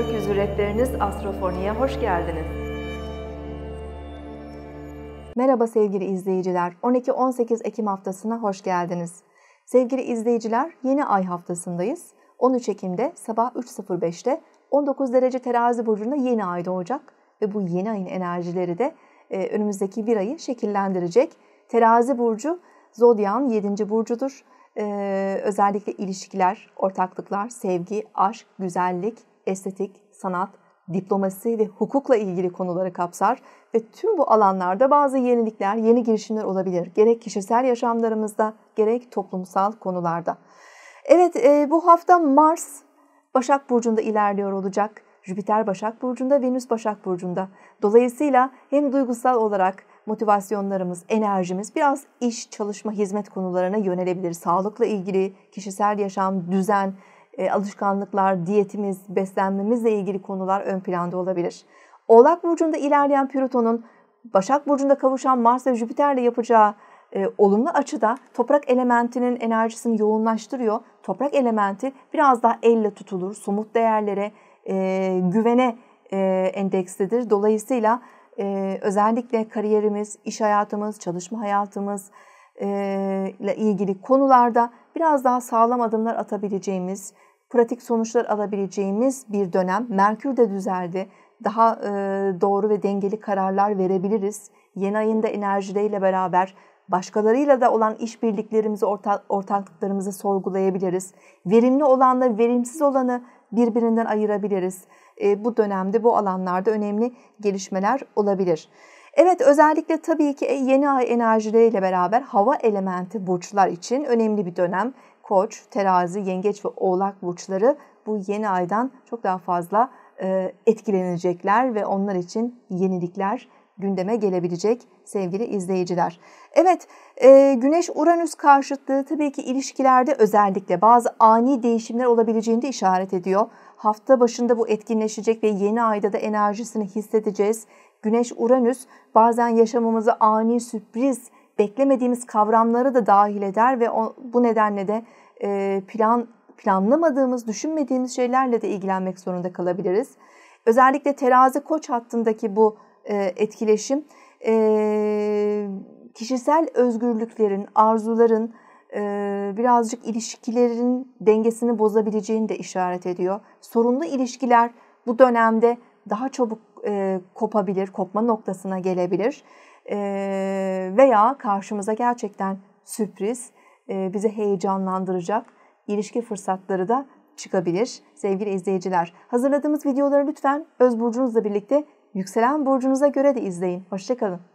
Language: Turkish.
Gökyüzü Rehberiniz Astrofoni'ye hoş geldiniz. Merhaba sevgili izleyiciler, 12-18 Ekim haftasına hoş geldiniz. Sevgili izleyiciler, yeni ay haftasındayız. 13 Ekim'de sabah 3.05'te 19 derece terazi burcunda yeni ay doğacak ve bu yeni ayın enerjileri de e, önümüzdeki bir ayı şekillendirecek. Terazi burcu zodyan 7. burcudur. Ee, özellikle ilişkiler, ortaklıklar, sevgi, aşk, güzellik, estetik, sanat, diplomasi ve hukukla ilgili konuları kapsar ve tüm bu alanlarda bazı yenilikler, yeni girişimler olabilir. Gerek kişisel yaşamlarımızda, gerek toplumsal konularda. Evet, e, bu hafta Mars Başak Burcu'nda ilerliyor olacak. Jüpiter Başak Burcu'nda, Venüs Başak Burcu'nda. Dolayısıyla hem duygusal olarak motivasyonlarımız, enerjimiz biraz iş, çalışma, hizmet konularına yönelebilir. Sağlıkla ilgili, kişisel yaşam, düzen, e, alışkanlıklar, diyetimiz, beslenmemizle ilgili konular ön planda olabilir. Oğlak burcunda ilerleyen Plüton'un Başak burcunda kavuşan Mars ve Jüpiter'le yapacağı e, olumlu açıda toprak elementinin enerjisini yoğunlaştırıyor. Toprak elementi biraz daha elle tutulur, somut değerlere, e, güvene e, endekslidir. Dolayısıyla e, özellikle kariyerimiz, iş hayatımız, çalışma hayatımız e, ile ilgili konularda biraz daha sağlam adımlar atabileceğimiz, pratik sonuçlar alabileceğimiz bir dönem. Merkür de düzeldi. Daha e, doğru ve dengeli kararlar verebiliriz. Yeni ayında enerjileriyle beraber başkalarıyla da olan işbirliklerimizi, orta, ortaklıklarımızı sorgulayabiliriz. Verimli olanla verimsiz olanı birbirinden ayırabiliriz. E, bu dönemde bu alanlarda önemli gelişmeler olabilir. Evet özellikle tabii ki e, yeni ay enerjileriyle beraber hava elementi burçlar için önemli bir dönem. Koç, terazi, yengeç ve oğlak burçları bu yeni aydan çok daha fazla e, etkilenecekler ve onlar için yenilikler, gündeme gelebilecek sevgili izleyiciler. Evet e, Güneş-Uranüs karşıtlığı tabii ki ilişkilerde özellikle bazı ani değişimler olabileceğini de işaret ediyor. Hafta başında bu etkinleşecek ve yeni ayda da enerjisini hissedeceğiz. Güneş-Uranüs bazen yaşamımızı ani sürpriz beklemediğimiz kavramları da dahil eder ve o, bu nedenle de e, plan planlamadığımız, düşünmediğimiz şeylerle de ilgilenmek zorunda kalabiliriz. Özellikle terazi koç hattındaki bu e, etkileşim e, kişisel özgürlüklerin, arzuların, e, birazcık ilişkilerin dengesini bozabileceğini de işaret ediyor. Sorunlu ilişkiler bu dönemde daha çabuk kopabilir, kopma noktasına gelebilir veya karşımıza gerçekten sürpriz, bizi heyecanlandıracak ilişki fırsatları da çıkabilir sevgili izleyiciler. Hazırladığımız videoları lütfen öz burcunuzla birlikte Yükselen burcunuza göre de izleyin. Hoşçakalın.